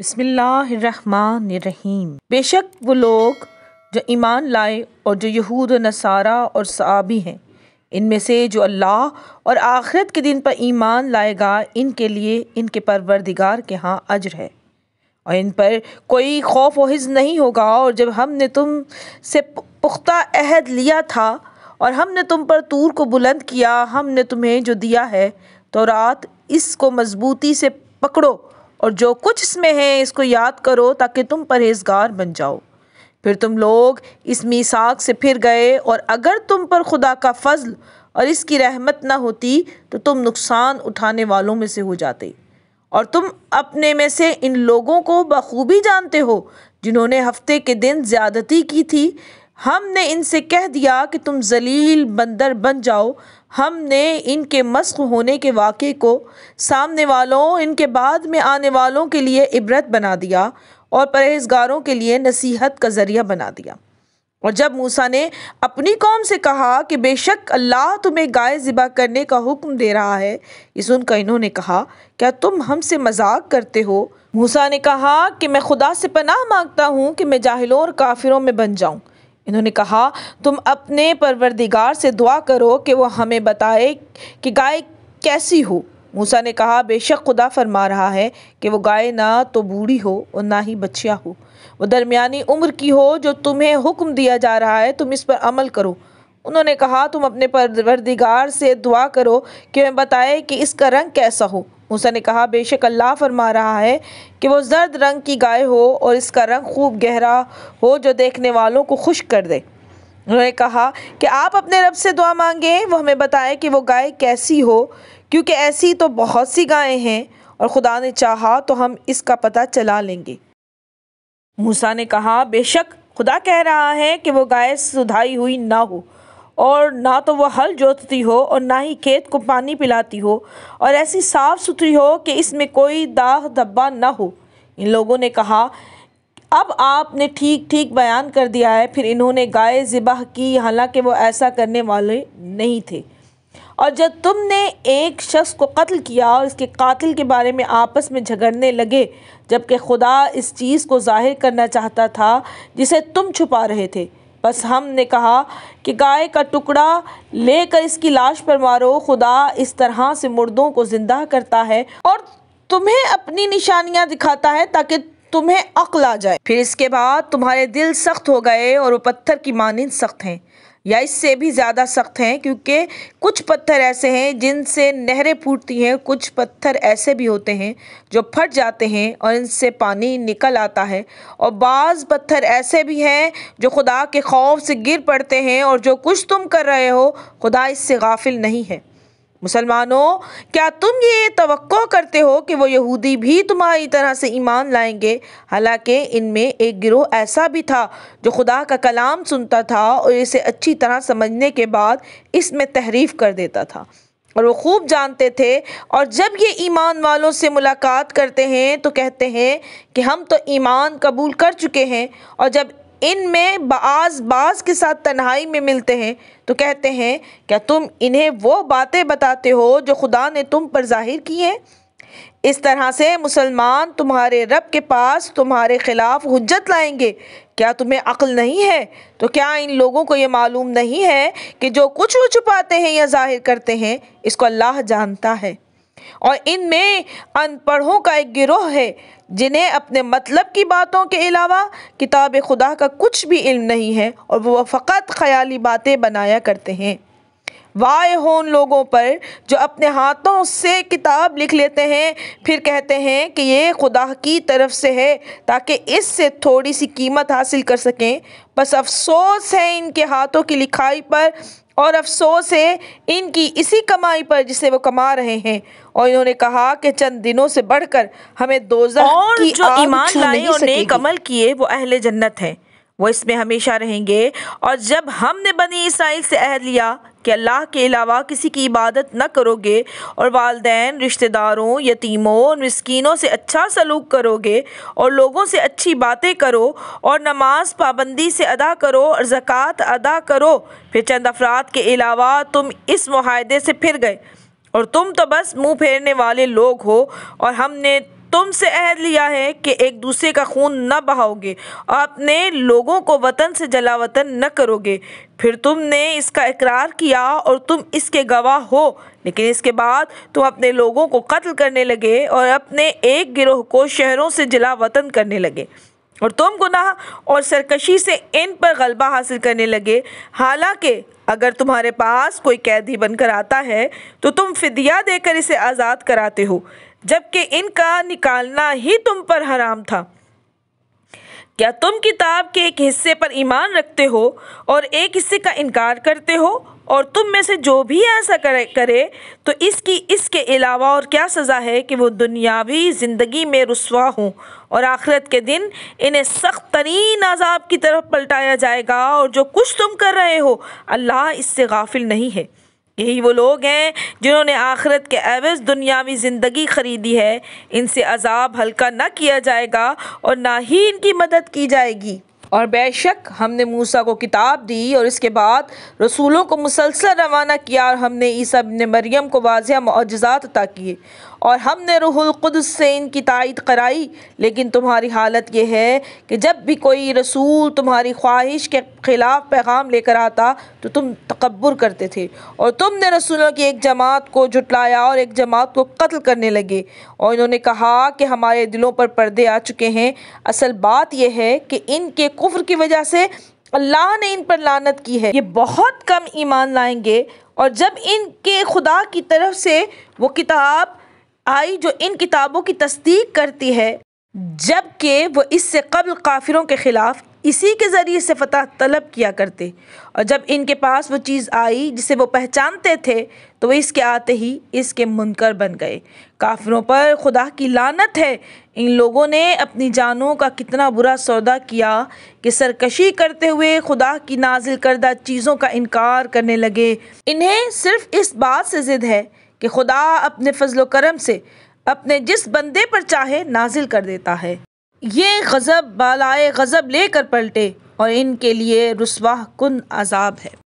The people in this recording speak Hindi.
बसमिल्लाम बेशक वो लोग जो ईमान लाए और जो यहूद नसारा और सहाबी हैं इनमें से जो अल्लाह और आखिरत के दिन पर ईमान लाएगा इनके लिए इनके परवरदिगार के यहाँ अजर है और इन पर कोई खौफ हिज नहीं होगा और जब हमने तुम से पुख्ता अहद लिया था और हमने तुम पर तूर को बुलंद किया हमने तुम्हें जो दिया है तो रात इसको मजबूती से पकड़ो और जो कुछ इसमें है इसको याद करो ताकि तुम परहेजगार बन जाओ फिर तुम लोग इस मीसाक से फिर गए और अगर तुम पर खुदा का फजल और इसकी रहमत ना होती तो तुम नुकसान उठाने वालों में से हो जाते और तुम अपने में से इन लोगों को बखूबी जानते हो जिन्होंने हफ्ते के दिन ज़्यादती की थी हमने इनसे कह दिया कि तुम जलील बंदर बन जाओ हमने इनके मस्क होने के वाक़े को सामने वालों इनके बाद में आने वालों के लिए इबरत बना दिया और परहेजगारों के लिए नसीहत का ज़रिया बना दिया और जब मूसा ने अपनी कौम से कहा कि बेशक अल्लाह तुम्हें गाय ज़िबा करने का हुक्म दे रहा है ये सुनकर इन्होंने कहा क्या तुम हमसे मजाक करते हो मूसा ने कहा कि मैं खुदा से पनाह मांगता हूँ कि मैं जाहिलों और काफिरों में बन जाऊँ इन्होंने कहा तुम अपने परवरदिगार से दुआ करो कि वह हमें बताए कि गाय कैसी हो मूसा ने कहा बेशक खुदा फरमा रहा है कि वो गाय ना तो बूढ़ी हो और ना ही बच्चिया हो वो दरमियानी उम्र की हो जो तुम्हें हुक्म दिया जा रहा है तुम इस पर अमल करो उन्होंने कहा तुम अपने परवरदिगार से दुआ करो कि वह बताए कि इसका रंग कैसा हो मूसा ने कहा बेशक अल्लाह फरमा रहा है कि वो जर्द रंग की गाय हो और इसका रंग खूब गहरा हो जो देखने वालों को खुश कर दे उन्होंने कहा कि आप अपने रब से दुआ मांगें वो हमें बताएं कि वो गाय कैसी हो क्योंकि ऐसी तो बहुत सी गायें हैं और ख़ुदा ने चाहा तो हम इसका पता चला लेंगे मूसा ने कहा बेशक खुदा कह रहा है कि वो गाय सुधाई हुई ना हो और ना तो वह हल जोतती हो और ना ही खेत को पानी पिलाती हो और ऐसी साफ़ सुथरी हो कि इसमें कोई दाग धब्बा ना हो इन लोगों ने कहा अब आपने ठीक ठीक बयान कर दिया है फिर इन्होंने गाय ज़िबाह की हालांकि वो ऐसा करने वाले नहीं थे और जब तुमने एक शख्स को कत्ल किया और इसके कातिल के बारे में आपस में झगड़ने लगे जबकि खुदा इस चीज़ को जाहिर करना चाहता था जिसे तुम छुपा रहे थे बस हमने कहा कि गाय का टुकड़ा लेकर इसकी लाश पर मारो खुदा इस तरह से मुर्दों को ज़िंदा करता है और तुम्हें अपनी निशानियां दिखाता है ताकि तुम्हें अकल आ जाए फिर इसके बाद तुम्हारे दिल सख्त हो गए और वो पत्थर की मानंद सख्त हैं या इससे भी ज़्यादा सख्त हैं क्योंकि कुछ पत्थर ऐसे हैं जिनसे नहरें फूटती हैं कुछ पत्थर ऐसे भी होते हैं जो फट जाते हैं और इनसे पानी निकल आता है और बाज़ पत्थर ऐसे भी हैं जो खुदा के खौफ से गिर पड़ते हैं और जो कुछ तुम कर रहे हो खुदा इससे गाफिल नहीं है मुसलमानों क्या तुम ये तो करते हो कि वो यहूदी भी तुम्हारी तरह से ईमान लाएंगे हालांकि इनमें एक गिरोह ऐसा भी था जो खुदा का कलाम सुनता था और इसे अच्छी तरह समझने के बाद इसमें तहरीफ कर देता था और वो खूब जानते थे और जब ये ईमान वालों से मुलाकात करते हैं तो कहते हैं कि हम तो ईमान कबूल कर चुके हैं और जब इन में बाज बाज के साथ तन्हाई में मिलते हैं तो कहते हैं क्या तुम इन्हें वो बातें बताते हो जो खुदा ने तुम पर जाहिर की हैं इस तरह से मुसलमान तुम्हारे रब के पास तुम्हारे ख़िलाफ़ हजत लाएंगे क्या तुम्हें अक्ल नहीं है तो क्या इन लोगों को ये मालूम नहीं है कि जो कुछ वो छुपाते हैं या जाहिर करते हैं इसको अल्लाह जानता है और इनमें अनपढ़ों का एक गिरोह है जिन्हें अपने मतलब की बातों के अलावा किताब खुदा का कुछ भी इल्म नहीं है और वह फ़कत ख़याली बातें बनाया करते हैं वाय हो उन लोगों पर जो अपने हाथों से किताब लिख लेते हैं फिर कहते हैं कि ये खुदा की तरफ से है ताकि इससे थोड़ी सी कीमत हासिल कर सकें बस अफसोस है इनके हाथों की लिखाई पर और अफसोस है इनकी इसी कमाई पर जिसे वो कमा रहे हैं और इन्होंने कहा कि चंद दिनों से बढ़कर हमें दो और की जो ईमान लाए और नेक अमल किए वो अहले जन्नत है वो इसमें हमेशा रहेंगे और जब हमने बनी इसराइल से अहद लिया कि अल्लाह के अलावा किसी की इबादत न करोगे और वालदेन रिश्तेदारों यतीमों और मस्किनों से अच्छा सलूक करोगे और लोगों से अच्छी बातें करो और नमाज पाबंदी से अदा करो और ज़क़़त अदा करो फिर चंद अफराद के अलावा तुम इस माहदे से फिर गए और तुम तो बस मुंह फेरने वाले लोग हो और हमने तुमसे अहद लिया है कि एक दूसरे का खून न बहाओगे और अपने लोगों को वतन से जला वतन न करोगे फिर तुमने इसका इकरार किया और तुम इसके गवाह हो लेकिन इसके बाद तुम अपने लोगों को कत्ल करने लगे और अपने एक गिरोह को शहरों से जला वतन करने लगे और तुम गुनाह और सरकशी से इन पर गलबा हासिल करने लगे हालांकि अगर तुम्हारे पास कोई कैदी बनकर आता है तो तुम फिदिया देकर इसे आज़ाद कराते हो जबकि इनका निकालना ही तुम पर हराम था क्या तुम किताब के एक हिस्से पर ईमान रखते हो और एक हिस्से का इनकार करते हो और तुम में से जो भी ऐसा करे करे तो इसकी इसके अलावा और क्या सज़ा है कि वो दुनियावी ज़िंदगी में रसवा हों और आखिरत के दिन इन्हें सख्त तरीन आजाब की तरफ पलटाया जाएगा और जो कुछ तुम कर रहे हो अल्लाह इससे गाफिल नहीं है यही वो लोग हैं जिन्होंने आखिरत के एवज दुनियावी ज़िंदगी ख़रीदी है इनसे अजाब हल्का न किया जाएगा और ना ही इनकी मदद की जाएगी और बेशक हमने मूसा को किताब दी और इसके बाद रसूलों को मुसलसल रवाना किया और हमने ईसा ने मरियम को वाजिया मुआजात अता किए और हमने रूहुल कुदस से इनकी तायद कराई लेकिन तुम्हारी हालत यह है कि जब भी कोई रसूल तुम्हारी ख्वाहिश के ख़िलाफ़ पैगाम लेकर आता तो तुम तकबर करते थे और तुमने रसूलों की एक जमात को जुटलाया और एक जमात को कत्ल करने लगे और इन्होंने कहा कि हमारे दिलों पर पर्दे आ चुके हैं असल बात यह है कि इनके कुफ्र की वजह से अल्लाह ने इन पर लानत की है ये बहुत कम ईमान लाएंगे और जब इनके खुदा की तरफ से वो किताब आई जो इन किताबों की तस्दीक करती है जबकि वो इससे कबल काफिरों के ख़िलाफ़ इसी के ज़रिए से फतः तलब किया करते और जब इनके पास वो चीज़ आई जिसे वो पहचानते थे तो वे इसके आते ही इसके मुनकर बन गए काफिरों पर खुदा की लानत है इन लोगों ने अपनी जानों का कितना बुरा सौदा किया कि सरकशी करते हुए खुदा की नाजिल करदा चीज़ों का इनकार करने लगे इन्हें सिर्फ इस बात से ज़िद है कि खुदा अपने फजल करम से अपने जिस बंदे पर चाहे नाजिल कर देता है ये गज़ब बालाए गज़ब लेकर पलटे और इनके लिए रसवा कन अजाब है